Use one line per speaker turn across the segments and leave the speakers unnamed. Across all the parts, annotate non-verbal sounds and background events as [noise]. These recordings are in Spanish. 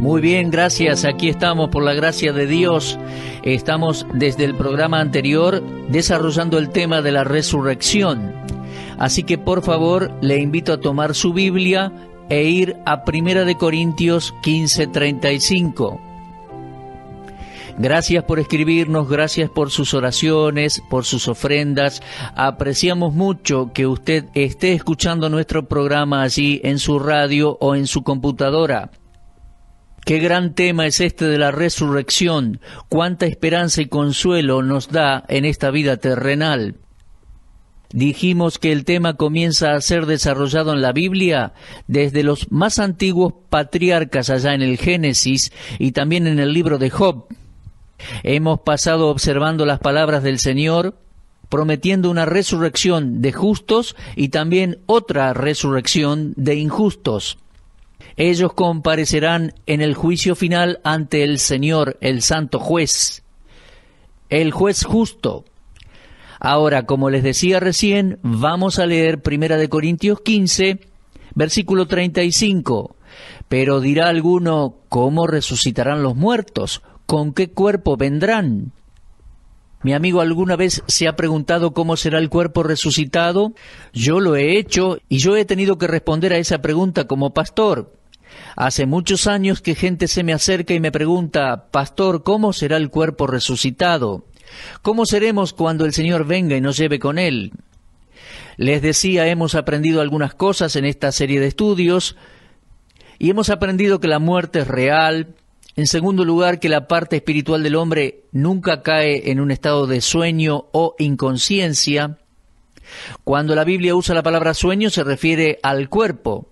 Muy bien, gracias. Aquí estamos por la gracia de Dios. Estamos desde el programa anterior desarrollando el tema de la resurrección. Así que por favor le invito a tomar su Biblia e ir a Primera de Corintios 15:35. Gracias por escribirnos, gracias por sus oraciones, por sus ofrendas. Apreciamos mucho que usted esté escuchando nuestro programa allí en su radio o en su computadora. Qué gran tema es este de la resurrección, cuánta esperanza y consuelo nos da en esta vida terrenal. Dijimos que el tema comienza a ser desarrollado en la Biblia desde los más antiguos patriarcas allá en el Génesis y también en el libro de Job. Hemos pasado observando las palabras del Señor prometiendo una resurrección de justos y también otra resurrección de injustos. Ellos comparecerán en el juicio final ante el Señor, el Santo Juez, el juez justo. Ahora, como les decía recién, vamos a leer Primera de Corintios 15, versículo 35. Pero dirá alguno, ¿cómo resucitarán los muertos? ¿Con qué cuerpo vendrán? Mi amigo alguna vez se ha preguntado cómo será el cuerpo resucitado. Yo lo he hecho y yo he tenido que responder a esa pregunta como pastor. Hace muchos años que gente se me acerca y me pregunta, Pastor, ¿cómo será el cuerpo resucitado? ¿Cómo seremos cuando el Señor venga y nos lleve con Él? Les decía, hemos aprendido algunas cosas en esta serie de estudios y hemos aprendido que la muerte es real, en segundo lugar que la parte espiritual del hombre nunca cae en un estado de sueño o inconsciencia. Cuando la Biblia usa la palabra sueño se refiere al cuerpo,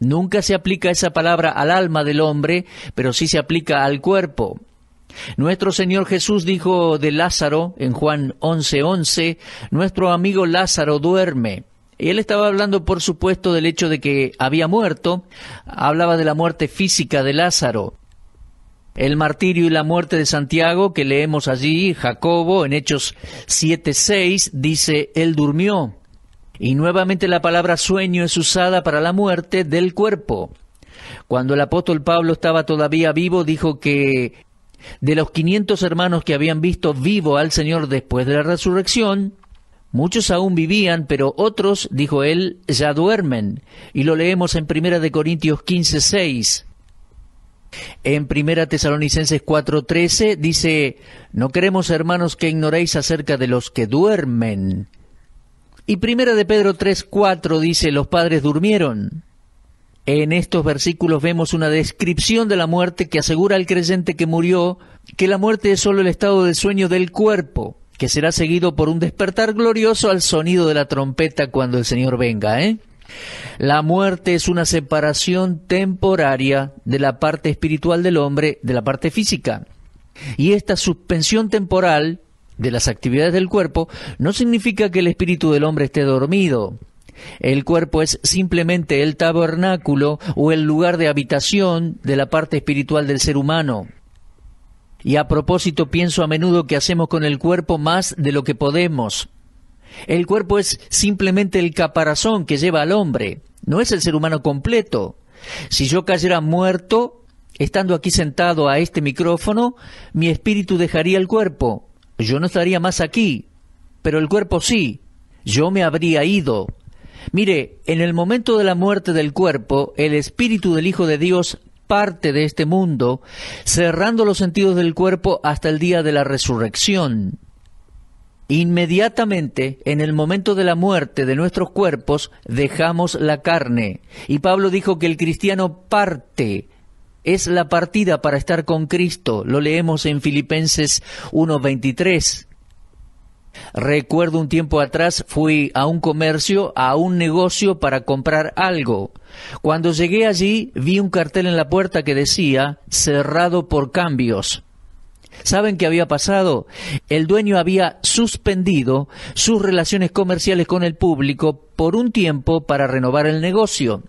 Nunca se aplica esa palabra al alma del hombre, pero sí se aplica al cuerpo. Nuestro Señor Jesús dijo de Lázaro en Juan 11:11, 11, nuestro amigo Lázaro duerme. Y él estaba hablando, por supuesto, del hecho de que había muerto, hablaba de la muerte física de Lázaro. El martirio y la muerte de Santiago que leemos allí, Jacobo en Hechos 7:6 dice, él durmió. Y nuevamente la palabra sueño es usada para la muerte del cuerpo. Cuando el apóstol Pablo estaba todavía vivo, dijo que de los 500 hermanos que habían visto vivo al Señor después de la resurrección, muchos aún vivían, pero otros, dijo él, ya duermen. Y lo leemos en 1 Corintios 15, 6. En 1 Tesalonicenses 4:13 dice, no queremos hermanos que ignoréis acerca de los que duermen, y primera de Pedro 3:4 dice, los padres durmieron. En estos versículos vemos una descripción de la muerte que asegura al creyente que murió que la muerte es sólo el estado de sueño del cuerpo, que será seguido por un despertar glorioso al sonido de la trompeta cuando el Señor venga, ¿eh? La muerte es una separación temporaria de la parte espiritual del hombre de la parte física. Y esta suspensión temporal de las actividades del cuerpo no significa que el espíritu del hombre esté dormido. El cuerpo es simplemente el tabernáculo o el lugar de habitación de la parte espiritual del ser humano. Y a propósito pienso a menudo que hacemos con el cuerpo más de lo que podemos. El cuerpo es simplemente el caparazón que lleva al hombre, no es el ser humano completo. Si yo cayera muerto, estando aquí sentado a este micrófono, mi espíritu dejaría el cuerpo, yo no estaría más aquí, pero el cuerpo sí, yo me habría ido. Mire, en el momento de la muerte del cuerpo, el espíritu del Hijo de Dios parte de este mundo, cerrando los sentidos del cuerpo hasta el día de la resurrección. Inmediatamente, en el momento de la muerte de nuestros cuerpos, dejamos la carne. Y Pablo dijo que el cristiano parte es la partida para estar con Cristo. Lo leemos en Filipenses 1:23. Recuerdo un tiempo atrás fui a un comercio, a un negocio para comprar algo. Cuando llegué allí vi un cartel en la puerta que decía cerrado por cambios. ¿Saben qué había pasado? El dueño había suspendido sus relaciones comerciales con el público por un tiempo para renovar el negocio.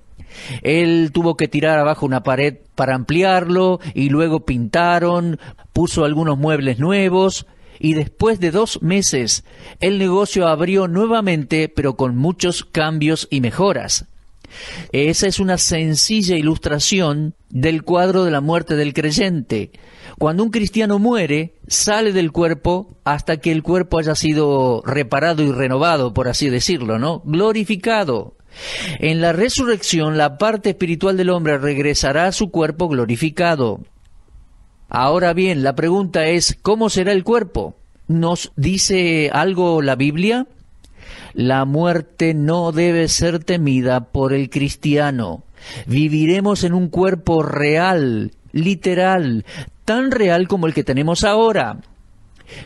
Él tuvo que tirar abajo una pared para ampliarlo y luego pintaron, puso algunos muebles nuevos y después de dos meses el negocio abrió nuevamente pero con muchos cambios y mejoras. Esa es una sencilla ilustración del cuadro de la muerte del creyente. Cuando un cristiano muere, sale del cuerpo hasta que el cuerpo haya sido reparado y renovado, por así decirlo, ¿no? Glorificado. En la resurrección la parte espiritual del hombre regresará a su cuerpo glorificado. Ahora bien, la pregunta es, ¿cómo será el cuerpo? ¿Nos dice algo la Biblia? La muerte no debe ser temida por el cristiano. Viviremos en un cuerpo real, literal, tan real como el que tenemos ahora.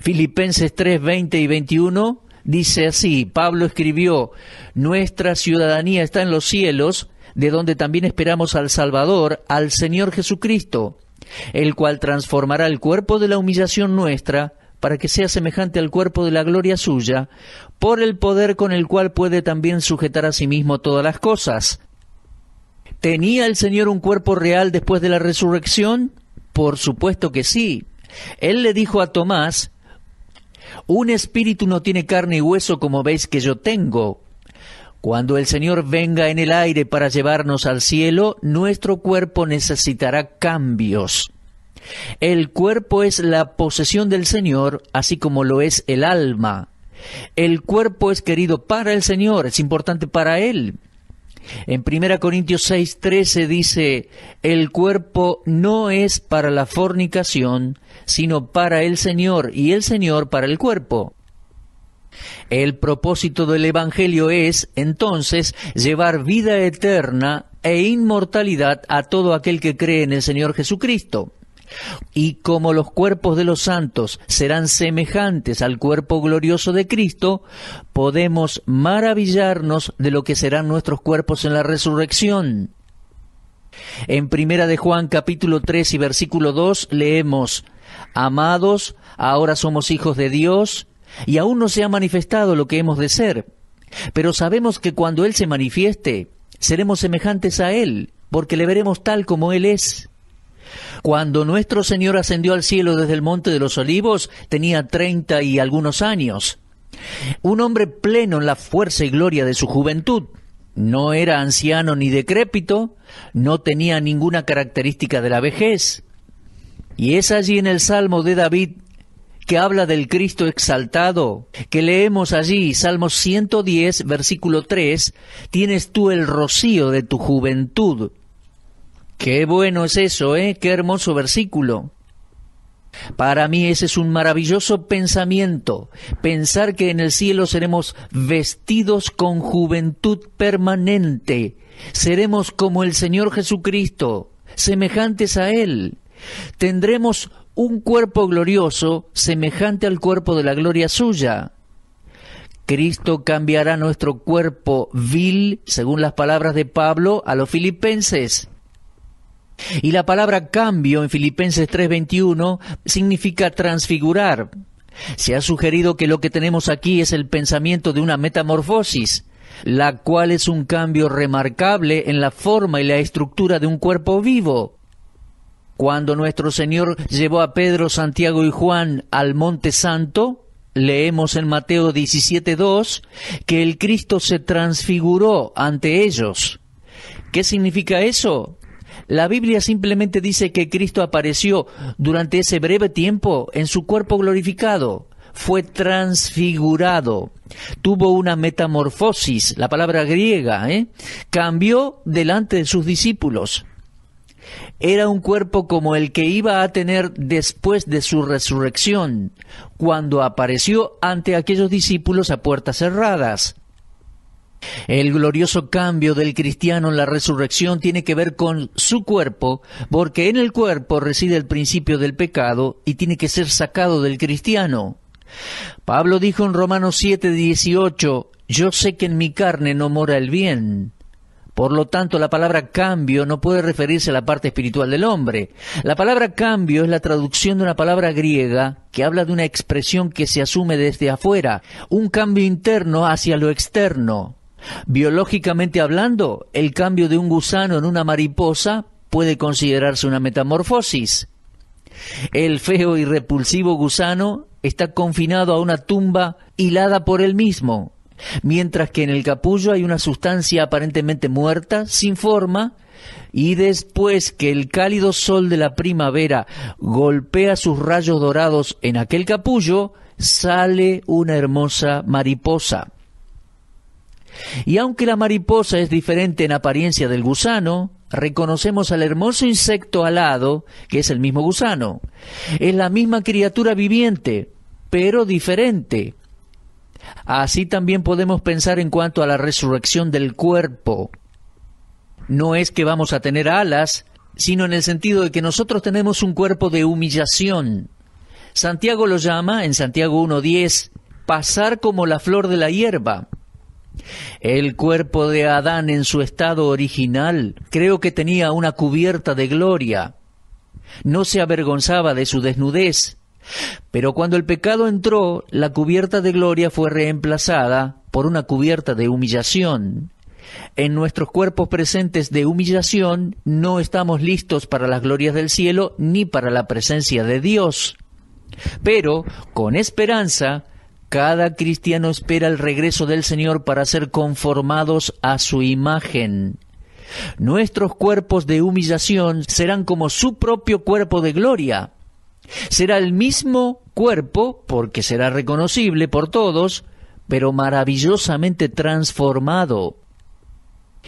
Filipenses 3, 20 y 21 Dice así, Pablo escribió, Nuestra ciudadanía está en los cielos, de donde también esperamos al Salvador, al Señor Jesucristo, el cual transformará el cuerpo de la humillación nuestra, para que sea semejante al cuerpo de la gloria suya, por el poder con el cual puede también sujetar a sí mismo todas las cosas. ¿Tenía el Señor un cuerpo real después de la resurrección? Por supuesto que sí. Él le dijo a Tomás, un espíritu no tiene carne y hueso como veis que yo tengo. Cuando el Señor venga en el aire para llevarnos al cielo, nuestro cuerpo necesitará cambios. El cuerpo es la posesión del Señor, así como lo es el alma. El cuerpo es querido para el Señor, es importante para Él. En 1 Corintios 6:13 dice, el cuerpo no es para la fornicación, sino para el Señor y el Señor para el cuerpo. El propósito del Evangelio es, entonces, llevar vida eterna e inmortalidad a todo aquel que cree en el Señor Jesucristo. Y como los cuerpos de los santos serán semejantes al cuerpo glorioso de Cristo, podemos maravillarnos de lo que serán nuestros cuerpos en la resurrección. En primera de Juan capítulo 3 y versículo 2 leemos, Amados, ahora somos hijos de Dios, y aún no se ha manifestado lo que hemos de ser, pero sabemos que cuando Él se manifieste, seremos semejantes a Él, porque le veremos tal como Él es. Cuando nuestro Señor ascendió al cielo desde el Monte de los Olivos, tenía treinta y algunos años. Un hombre pleno en la fuerza y gloria de su juventud. No era anciano ni decrépito, no tenía ninguna característica de la vejez. Y es allí en el Salmo de David que habla del Cristo exaltado, que leemos allí, Salmo 110, versículo 3, tienes tú el rocío de tu juventud, Qué bueno es eso, ¿eh? Qué hermoso versículo. Para mí ese es un maravilloso pensamiento, pensar que en el cielo seremos vestidos con juventud permanente, seremos como el Señor Jesucristo, semejantes a Él, tendremos un cuerpo glorioso semejante al cuerpo de la gloria suya. Cristo cambiará nuestro cuerpo vil, según las palabras de Pablo a los filipenses y la palabra cambio en Filipenses 3:21 significa transfigurar. Se ha sugerido que lo que tenemos aquí es el pensamiento de una metamorfosis, la cual es un cambio remarcable en la forma y la estructura de un cuerpo vivo. Cuando nuestro Señor llevó a Pedro, Santiago y Juan al Monte Santo, leemos en Mateo 17:2 que el Cristo se transfiguró ante ellos. ¿Qué significa eso? La Biblia simplemente dice que Cristo apareció durante ese breve tiempo en su cuerpo glorificado fue transfigurado, tuvo una metamorfosis, la palabra griega, ¿eh? cambió delante de sus discípulos. Era un cuerpo como el que iba a tener después de su resurrección, cuando apareció ante aquellos discípulos a puertas cerradas. El glorioso cambio del cristiano en la resurrección tiene que ver con su cuerpo, porque en el cuerpo reside el principio del pecado y tiene que ser sacado del cristiano. Pablo dijo en Romanos 7, 18, Yo sé que en mi carne no mora el bien. Por lo tanto, la palabra cambio no puede referirse a la parte espiritual del hombre. La palabra cambio es la traducción de una palabra griega que habla de una expresión que se asume desde afuera, un cambio interno hacia lo externo. Biológicamente hablando, el cambio de un gusano en una mariposa puede considerarse una metamorfosis. El feo y repulsivo gusano está confinado a una tumba hilada por él mismo, mientras que en el capullo hay una sustancia aparentemente muerta, sin forma, y después que el cálido sol de la primavera golpea sus rayos dorados en aquel capullo, sale una hermosa mariposa. Y aunque la mariposa es diferente en apariencia del gusano, reconocemos al hermoso insecto alado, que es el mismo gusano. Es la misma criatura viviente, pero diferente. Así también podemos pensar en cuanto a la resurrección del cuerpo. No es que vamos a tener alas, sino en el sentido de que nosotros tenemos un cuerpo de humillación. Santiago lo llama, en Santiago 1.10, pasar como la flor de la hierba. El cuerpo de Adán en su estado original creo que tenía una cubierta de gloria. No se avergonzaba de su desnudez. Pero cuando el pecado entró, la cubierta de gloria fue reemplazada por una cubierta de humillación. En nuestros cuerpos presentes de humillación no estamos listos para las glorias del cielo ni para la presencia de Dios. Pero, con esperanza, cada cristiano espera el regreso del Señor para ser conformados a su imagen. Nuestros cuerpos de humillación serán como su propio cuerpo de gloria. Será el mismo cuerpo, porque será reconocible por todos, pero maravillosamente transformado.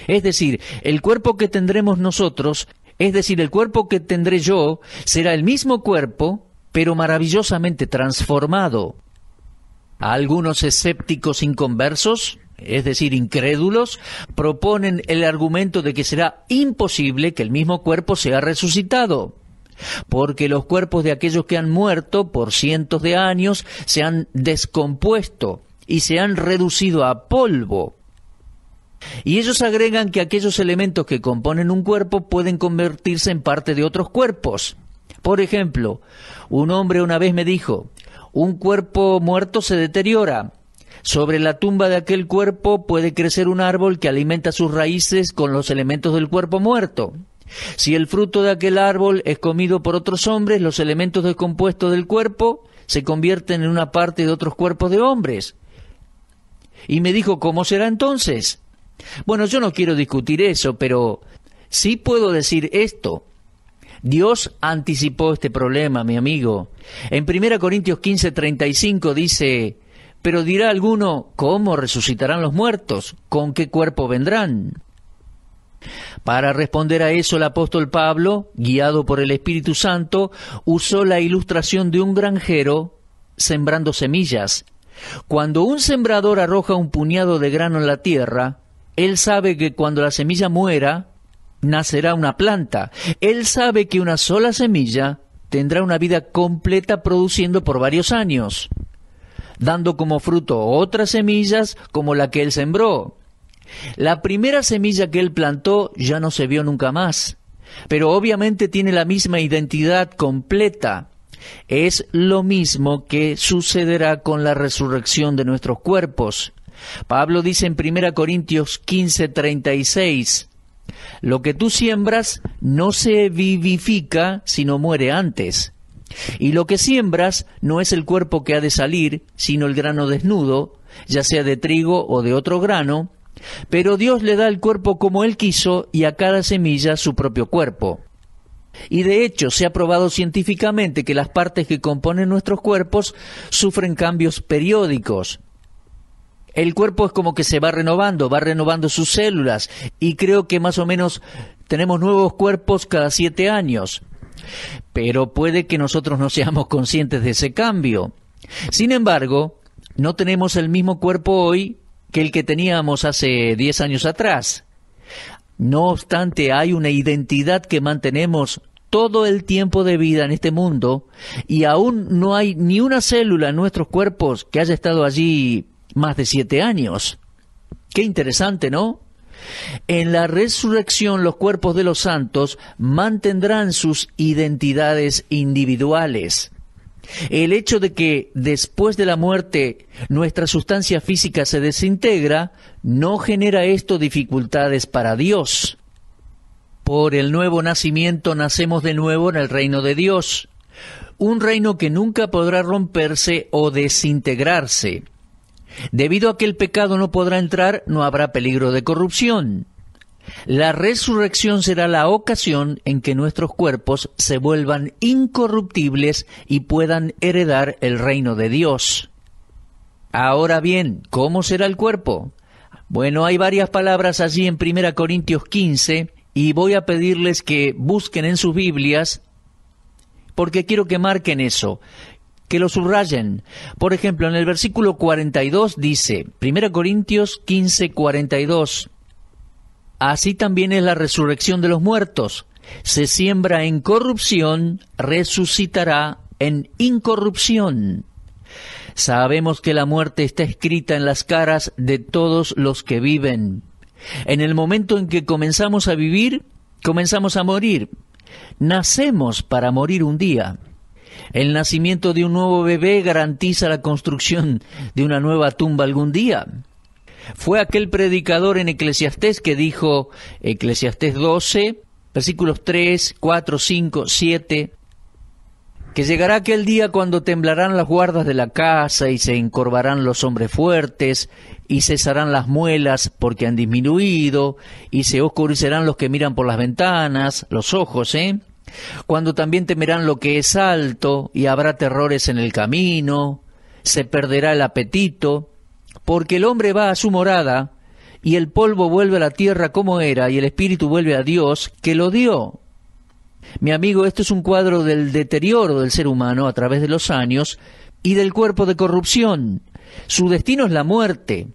Es decir, el cuerpo que tendremos nosotros, es decir, el cuerpo que tendré yo, será el mismo cuerpo, pero maravillosamente transformado algunos escépticos inconversos es decir, incrédulos, proponen el argumento de que será imposible que el mismo cuerpo sea resucitado, porque los cuerpos de aquellos que han muerto por cientos de años se han descompuesto y se han reducido a polvo. Y ellos agregan que aquellos elementos que componen un cuerpo pueden convertirse en parte de otros cuerpos. Por ejemplo, un hombre una vez me dijo, un cuerpo muerto se deteriora. Sobre la tumba de aquel cuerpo puede crecer un árbol que alimenta sus raíces con los elementos del cuerpo muerto. Si el fruto de aquel árbol es comido por otros hombres, los elementos descompuestos del cuerpo se convierten en una parte de otros cuerpos de hombres. Y me dijo, ¿cómo será entonces? Bueno, yo no quiero discutir eso, pero sí puedo decir esto. Dios anticipó este problema, mi amigo. En 1 Corintios 15, 35 dice, pero dirá alguno, ¿cómo resucitarán los muertos? ¿Con qué cuerpo vendrán? Para responder a eso, el apóstol Pablo, guiado por el Espíritu Santo, usó la ilustración de un granjero sembrando semillas. Cuando un sembrador arroja un puñado de grano en la tierra, él sabe que cuando la semilla muera, nacerá una planta. Él sabe que una sola semilla tendrá una vida completa produciendo por varios años, dando como fruto otras semillas como la que él sembró. La primera semilla que él plantó ya no se vio nunca más, pero obviamente tiene la misma identidad completa. Es lo mismo que sucederá con la resurrección de nuestros cuerpos. Pablo dice en 1 Corintios 15:36, lo que tú siembras no se vivifica, sino muere antes. Y lo que siembras no es el cuerpo que ha de salir, sino el grano desnudo, ya sea de trigo o de otro grano, pero Dios le da el cuerpo como Él quiso y a cada semilla su propio cuerpo. Y de hecho se ha probado científicamente que las partes que componen nuestros cuerpos sufren cambios periódicos, el cuerpo es como que se va renovando, va renovando sus células y creo que más o menos tenemos nuevos cuerpos cada siete años. Pero puede que nosotros no seamos [laughs] conscientes de ese cambio. Sin embargo, no tenemos el mismo cuerpo hoy que el que teníamos hace diez años atrás. No obstante, hay una identidad que mantenemos todo el tiempo de vida en este mundo y aún no hay ni una célula en nuestros cuerpos que haya estado allí más de siete años. Qué interesante, ¿no? En la resurrección los cuerpos de los santos mantendrán sus identidades individuales. El hecho de que después de la muerte nuestra sustancia física se desintegra no genera esto dificultades para Dios. Por el nuevo nacimiento nacemos de nuevo en el reino de Dios, un reino que nunca podrá romperse o desintegrarse. Debido a que el pecado no podrá entrar, no habrá peligro de corrupción. La resurrección será la ocasión en que nuestros cuerpos se vuelvan incorruptibles y puedan heredar el reino de Dios. Ahora bien, ¿cómo será el cuerpo? Bueno, hay varias palabras allí en 1 Corintios 15 y voy a pedirles que busquen en sus Biblias porque quiero que marquen eso que lo subrayen. Por ejemplo, en el versículo 42 dice, 1 Corintios 15, 42, Así también es la resurrección de los muertos. Se siembra en corrupción, resucitará en incorrupción. Sabemos que la muerte está escrita en las caras de todos los que viven. En el momento en que comenzamos a vivir, comenzamos a morir. Nacemos para morir un día. El nacimiento de un nuevo bebé garantiza la construcción de una nueva tumba algún día. Fue aquel predicador en Eclesiastés que dijo, Eclesiastés 12, versículos 3, 4, 5, 7, que llegará aquel día cuando temblarán las guardas de la casa y se encorvarán los hombres fuertes y cesarán las muelas porque han disminuido y se oscurecerán los que miran por las ventanas, los ojos, ¿eh? Cuando también temerán lo que es alto y habrá terrores en el camino, se perderá el apetito, porque el hombre va a su morada y el polvo vuelve a la tierra como era y el espíritu vuelve a Dios que lo dio. Mi amigo, esto es un cuadro del deterioro del ser humano a través de los años y del cuerpo de corrupción. Su destino es la muerte.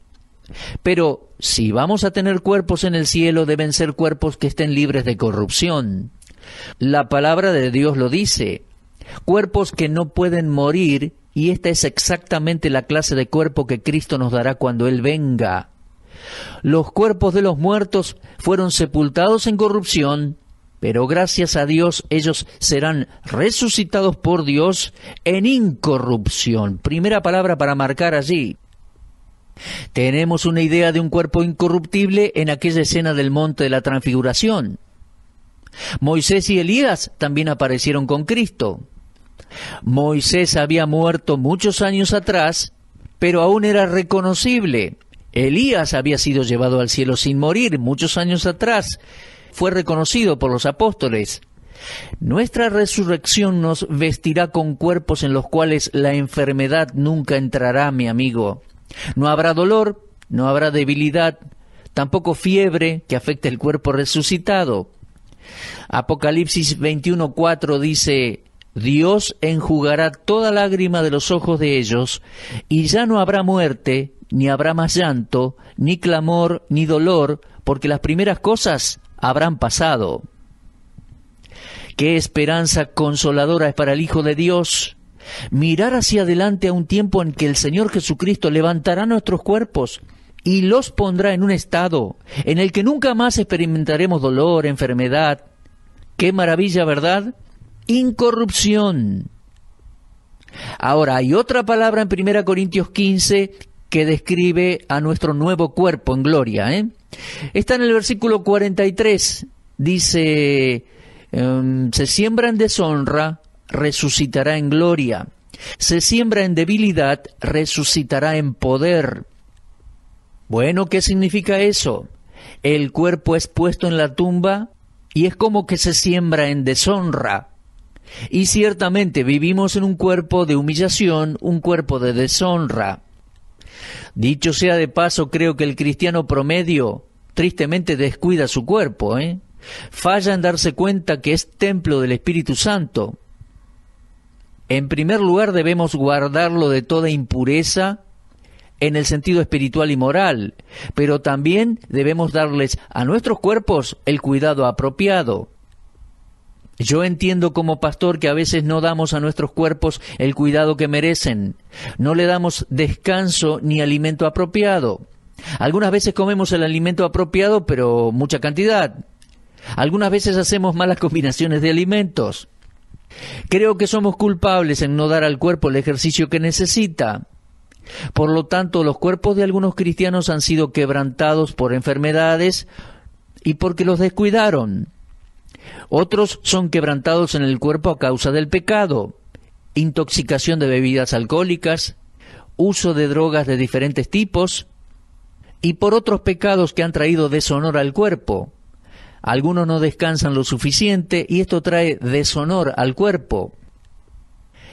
Pero si vamos a tener cuerpos en el cielo, deben ser cuerpos que estén libres de corrupción. La palabra de Dios lo dice. Cuerpos que no pueden morir y esta es exactamente la clase de cuerpo que Cristo nos dará cuando Él venga. Los cuerpos de los muertos fueron sepultados en corrupción, pero gracias a Dios ellos serán resucitados por Dios en incorrupción. Primera palabra para marcar allí. Tenemos una idea de un cuerpo incorruptible en aquella escena del monte de la transfiguración. Moisés y Elías también aparecieron con Cristo. Moisés había muerto muchos años atrás, pero aún era reconocible. Elías había sido llevado al cielo sin morir muchos años atrás. Fue reconocido por los apóstoles. Nuestra resurrección nos vestirá con cuerpos en los cuales la enfermedad nunca entrará, mi amigo. No habrá dolor, no habrá debilidad, tampoco fiebre que afecte el cuerpo resucitado. Apocalipsis 21:4 dice, Dios enjugará toda lágrima de los ojos de ellos, y ya no habrá muerte, ni habrá más llanto, ni clamor, ni dolor, porque las primeras cosas habrán pasado. Qué esperanza consoladora es para el Hijo de Dios. Mirar hacia adelante a un tiempo en que el Señor Jesucristo levantará nuestros cuerpos y los pondrá en un estado en el que nunca más experimentaremos dolor, enfermedad. Qué maravilla, ¿verdad? Incorrupción. Ahora, hay otra palabra en 1 Corintios 15 que describe a nuestro nuevo cuerpo en gloria. ¿eh? Está en el versículo 43. Dice, em, se siembra en deshonra, resucitará en gloria. Se siembra en debilidad, resucitará en poder. Bueno, ¿qué significa eso? El cuerpo es puesto en la tumba y es como que se siembra en deshonra. Y ciertamente vivimos en un cuerpo de humillación, un cuerpo de deshonra. Dicho sea de paso, creo que el cristiano promedio tristemente descuida su cuerpo, ¿eh? falla en darse cuenta que es templo del Espíritu Santo. En primer lugar debemos guardarlo de toda impureza en el sentido espiritual y moral, pero también debemos darles a nuestros cuerpos el cuidado apropiado. Yo entiendo como pastor que a veces no damos a nuestros cuerpos el cuidado que merecen, no le damos descanso ni alimento apropiado. Algunas veces comemos el alimento apropiado, pero mucha cantidad. Algunas veces hacemos malas combinaciones de alimentos. Creo que somos culpables en no dar al cuerpo el ejercicio que necesita. Por lo tanto, los cuerpos de algunos cristianos han sido quebrantados por enfermedades y porque los descuidaron. Otros son quebrantados en el cuerpo a causa del pecado, intoxicación de bebidas alcohólicas, uso de drogas de diferentes tipos y por otros pecados que han traído deshonor al cuerpo. Algunos no descansan lo suficiente y esto trae deshonor al cuerpo.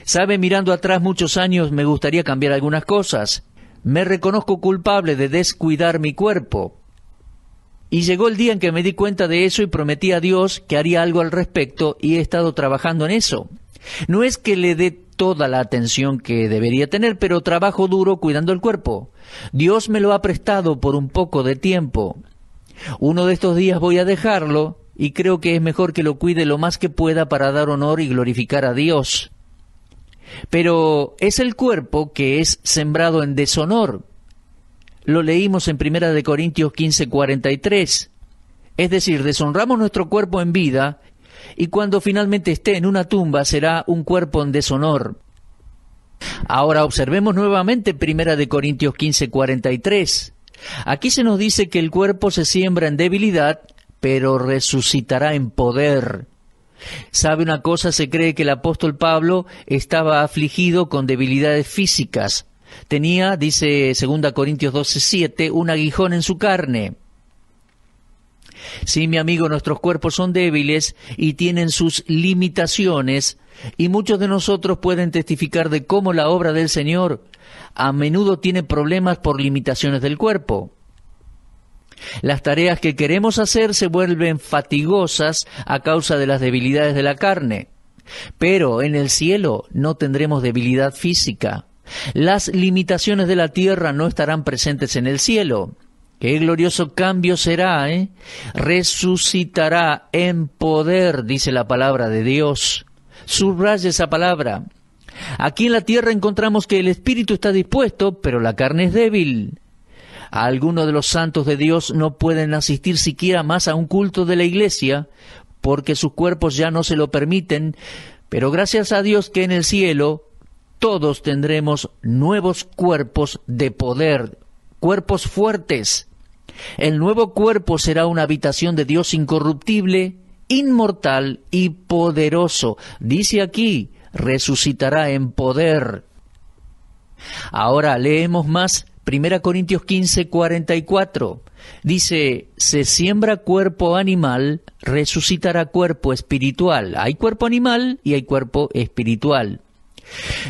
Sabe, mirando atrás muchos años me gustaría cambiar algunas cosas. Me reconozco culpable de descuidar mi cuerpo. Y llegó el día en que me di cuenta de eso y prometí a Dios que haría algo al respecto y he estado trabajando en eso. No es que le dé toda la atención que debería tener, pero trabajo duro cuidando el cuerpo. Dios me lo ha prestado por un poco de tiempo. Uno de estos días voy a dejarlo y creo que es mejor que lo cuide lo más que pueda para dar honor y glorificar a Dios. Pero es el cuerpo que es sembrado en deshonor. Lo leímos en Primera de Corintios 15, 43. Es decir, deshonramos nuestro cuerpo en vida y cuando finalmente esté en una tumba será un cuerpo en deshonor. Ahora observemos nuevamente Primera de Corintios 15:43. Aquí se nos dice que el cuerpo se siembra en debilidad, pero resucitará en poder. ¿Sabe una cosa? Se cree que el apóstol Pablo estaba afligido con debilidades físicas. Tenía, dice Segunda Corintios 12:7, un aguijón en su carne. Sí, mi amigo, nuestros cuerpos son débiles y tienen sus limitaciones, y muchos de nosotros pueden testificar de cómo la obra del Señor a menudo tiene problemas por limitaciones del cuerpo. Las tareas que queremos hacer se vuelven fatigosas a causa de las debilidades de la carne. Pero en el cielo no tendremos debilidad física. Las limitaciones de la tierra no estarán presentes en el cielo. Qué glorioso cambio será, ¿eh? Resucitará en poder, dice la palabra de Dios. Subraye esa palabra. Aquí en la tierra encontramos que el espíritu está dispuesto, pero la carne es débil algunos de los santos de Dios no pueden asistir siquiera más a un culto de la iglesia porque sus cuerpos ya no se lo permiten, pero gracias a Dios que en el cielo todos tendremos nuevos cuerpos de poder, cuerpos fuertes. El nuevo cuerpo será una habitación de Dios incorruptible, inmortal y poderoso. Dice aquí, resucitará en poder. Ahora leemos más 1 Corintios 15, 44. Dice, se siembra cuerpo animal, resucitará cuerpo espiritual. Hay cuerpo animal y hay cuerpo espiritual.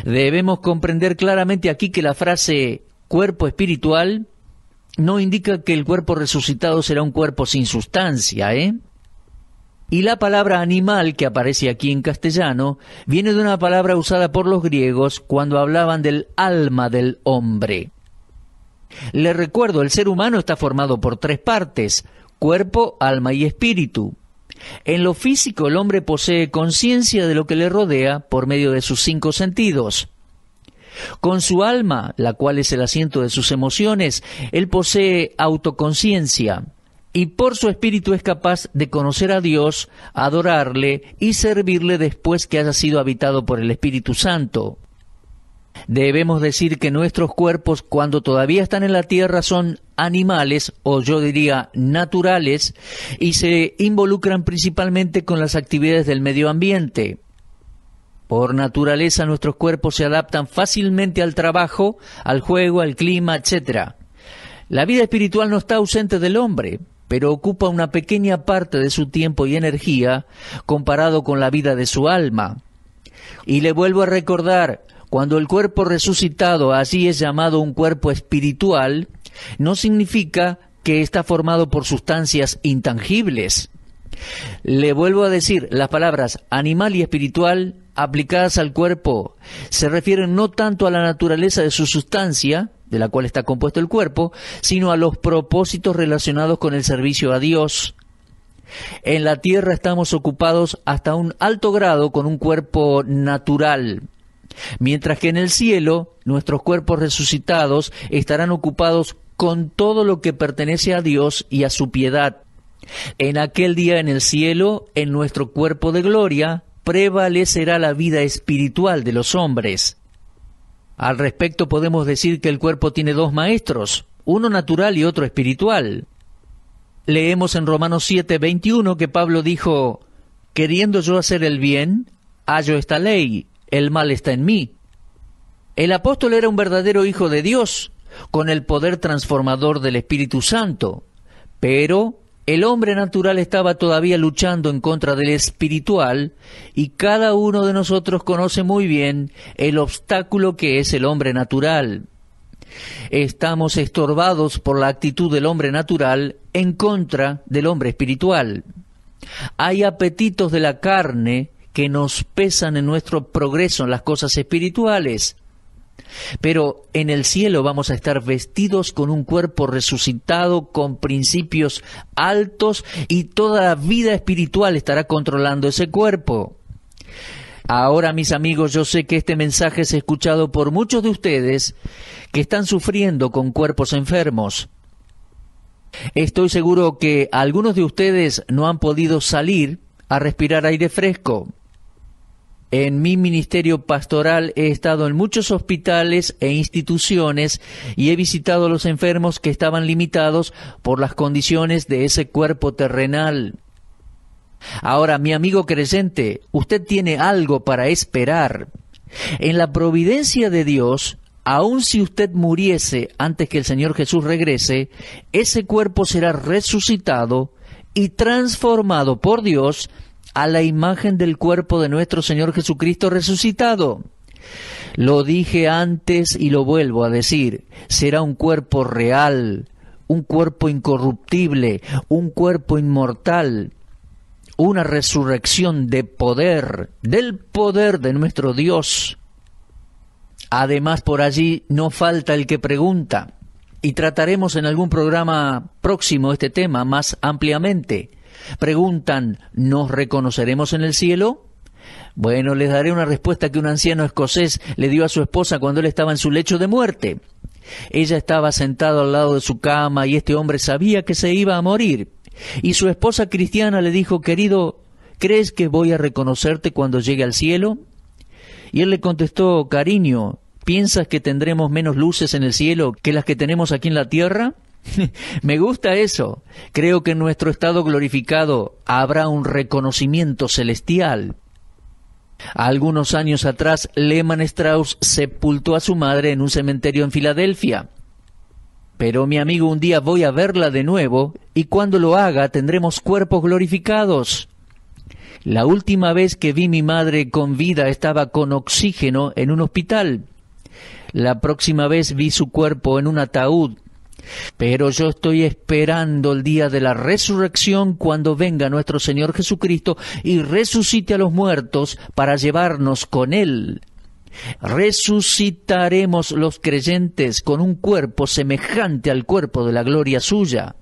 Debemos comprender claramente aquí que la frase cuerpo espiritual no indica que el cuerpo resucitado será un cuerpo sin sustancia, ¿eh? Y la palabra animal que aparece aquí en castellano viene de una palabra usada por los griegos cuando hablaban del alma del hombre. Le recuerdo, el ser humano está formado por tres partes, cuerpo, alma y espíritu. En lo físico el hombre posee conciencia de lo que le rodea por medio de sus cinco sentidos. Con su alma, la cual es el asiento de sus emociones, él posee autoconciencia y por su espíritu es capaz de conocer a Dios, adorarle y servirle después que haya sido habitado por el Espíritu Santo debemos decir que nuestros cuerpos cuando todavía están en la tierra son animales o yo diría naturales y se involucran principalmente con las actividades del medio ambiente. Por naturaleza nuestros cuerpos se adaptan fácilmente al trabajo, al juego, al clima, etc. La vida espiritual no está ausente del hombre, pero ocupa una pequeña parte de su tiempo y energía comparado con la vida de su alma. Y le vuelvo a recordar, cuando el cuerpo resucitado así es llamado un cuerpo espiritual, no significa que está formado por sustancias intangibles. Le vuelvo a decir, las palabras animal y espiritual aplicadas al cuerpo se refieren no tanto a la naturaleza de su sustancia, de la cual está compuesto el cuerpo, sino a los propósitos relacionados con el servicio a Dios. En la tierra estamos ocupados hasta un alto grado con un cuerpo natural, Mientras que en el cielo nuestros cuerpos resucitados estarán ocupados con todo lo que pertenece a Dios y a su piedad. En aquel día en el cielo, en nuestro cuerpo de gloria, prevalecerá la vida espiritual de los hombres. Al respecto podemos decir que el cuerpo tiene dos maestros, uno natural y otro espiritual. Leemos en Romanos 7, 21 que Pablo dijo, Queriendo yo hacer el bien, hallo esta ley, el mal está en mí. El apóstol era un verdadero hijo de Dios, con el poder transformador del Espíritu Santo, pero el hombre natural estaba todavía luchando en contra del espiritual y cada uno de nosotros conoce muy bien el obstáculo que es el hombre natural. Estamos estorbados por la actitud del hombre natural en contra del hombre espiritual. Hay apetitos de la carne que nos pesan en nuestro progreso en las cosas espirituales. Pero en el cielo vamos a estar vestidos con un cuerpo resucitado, con principios altos y toda la vida espiritual estará controlando ese cuerpo. Ahora, mis amigos, yo sé que este mensaje es escuchado por muchos de ustedes que están sufriendo con cuerpos enfermos. Estoy seguro que algunos de ustedes no han podido salir a respirar aire fresco, en mi ministerio pastoral he estado en muchos hospitales e instituciones y he visitado a los enfermos que estaban limitados por las condiciones de ese cuerpo terrenal. Ahora, mi amigo creyente, usted tiene algo para esperar. En la providencia de Dios, aun si usted muriese antes que el Señor Jesús regrese, ese cuerpo será resucitado y transformado por Dios a la imagen del cuerpo de nuestro Señor Jesucristo resucitado. Lo dije antes y lo vuelvo a decir, será un cuerpo real, un cuerpo incorruptible, un cuerpo inmortal, una resurrección de poder, del poder de nuestro Dios. Además, por allí no falta el que pregunta, y trataremos en algún programa próximo este tema más ampliamente. Preguntan, ¿nos reconoceremos en el cielo? Bueno, les daré una respuesta que un anciano escocés le dio a su esposa cuando él estaba en su lecho de muerte. Ella estaba sentada al lado de su cama y este hombre sabía que se iba a morir. Y su esposa cristiana le dijo, querido, ¿crees que voy a reconocerte cuando llegue al cielo? Y él le contestó, cariño, ¿piensas que tendremos menos luces en el cielo que las que tenemos aquí en la tierra? [laughs] Me gusta eso. Creo que en nuestro estado glorificado habrá un reconocimiento celestial. Algunos años atrás, Lehman Strauss sepultó a su madre en un cementerio en Filadelfia. Pero mi amigo, un día voy a verla de nuevo y cuando lo haga tendremos cuerpos glorificados. La última vez que vi mi madre con vida estaba con oxígeno en un hospital. La próxima vez vi su cuerpo en un ataúd pero yo estoy esperando el día de la resurrección cuando venga nuestro Señor Jesucristo y resucite a los muertos para llevarnos con Él. Resucitaremos los creyentes con un cuerpo semejante al cuerpo de la gloria suya.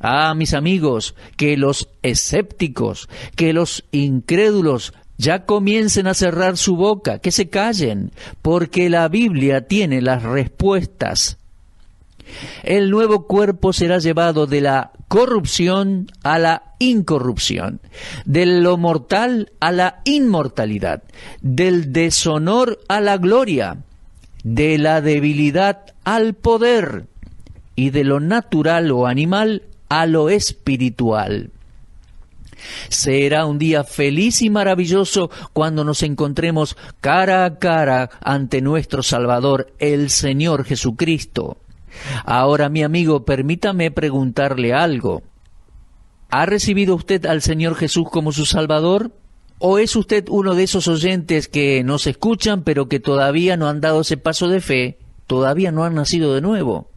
Ah, mis amigos, que los escépticos, que los incrédulos ya comiencen a cerrar su boca, que se callen, porque la Biblia tiene las respuestas el nuevo cuerpo será llevado de la corrupción a la incorrupción, de lo mortal a la inmortalidad, del deshonor a la gloria, de la debilidad al poder y de lo natural o animal a lo espiritual. Será un día feliz y maravilloso cuando nos encontremos cara a cara ante nuestro Salvador, el Señor Jesucristo. Ahora, mi amigo, permítame preguntarle algo. ¿Ha recibido usted al Señor Jesús como su Salvador? ¿O es usted uno de esos oyentes que nos escuchan pero que todavía no han dado ese paso de fe, todavía no han nacido de nuevo?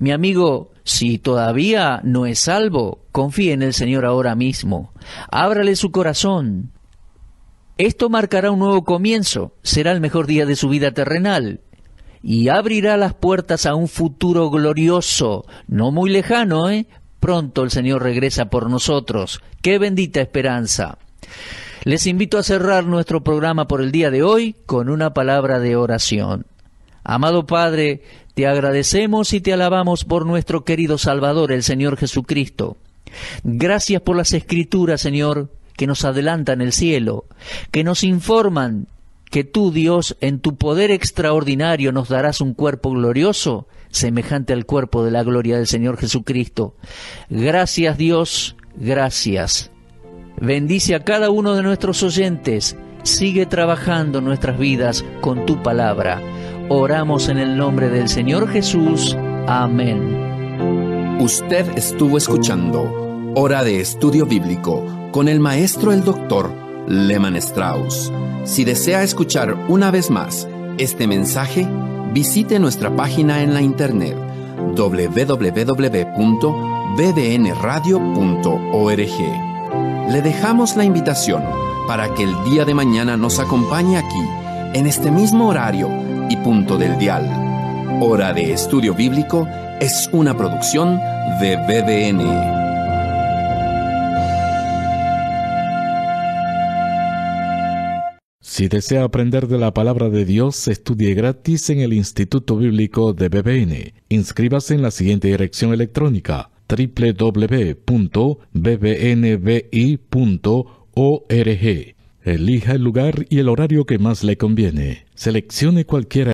Mi amigo, si todavía no es salvo, confíe en el Señor ahora mismo. Ábrale su corazón. Esto marcará un nuevo comienzo, será el mejor día de su vida terrenal, y abrirá las puertas a un futuro glorioso, no muy lejano, ¿eh? Pronto el Señor regresa por nosotros. ¡Qué bendita esperanza! Les invito a cerrar nuestro programa por el día de hoy con una palabra de oración. Amado Padre, te agradecemos y te alabamos por nuestro querido Salvador, el Señor Jesucristo. Gracias por las escrituras, Señor, que nos adelantan el cielo, que nos informan que tú, Dios, en tu poder extraordinario nos darás un cuerpo glorioso, semejante al cuerpo de la gloria del Señor Jesucristo. Gracias, Dios, gracias. Bendice a cada uno de nuestros oyentes. Sigue trabajando nuestras vidas con tu palabra. Oramos en el nombre del Señor Jesús. Amén. Usted estuvo
escuchando Hora de Estudio Bíblico con el maestro el doctor Lehman Strauss. Si desea escuchar una vez más este mensaje, visite nuestra página en la internet www.bbnradio.org. Le dejamos la invitación para que el día de mañana nos acompañe aquí, en este mismo horario y punto del dial. Hora de Estudio Bíblico es una producción de BBN. Si desea aprender de la palabra de Dios, estudie gratis en el Instituto Bíblico de BBN. Inscríbase en la siguiente dirección electrónica www.bbnbi.org. Elija el lugar y el horario que más le conviene. Seleccione cualquiera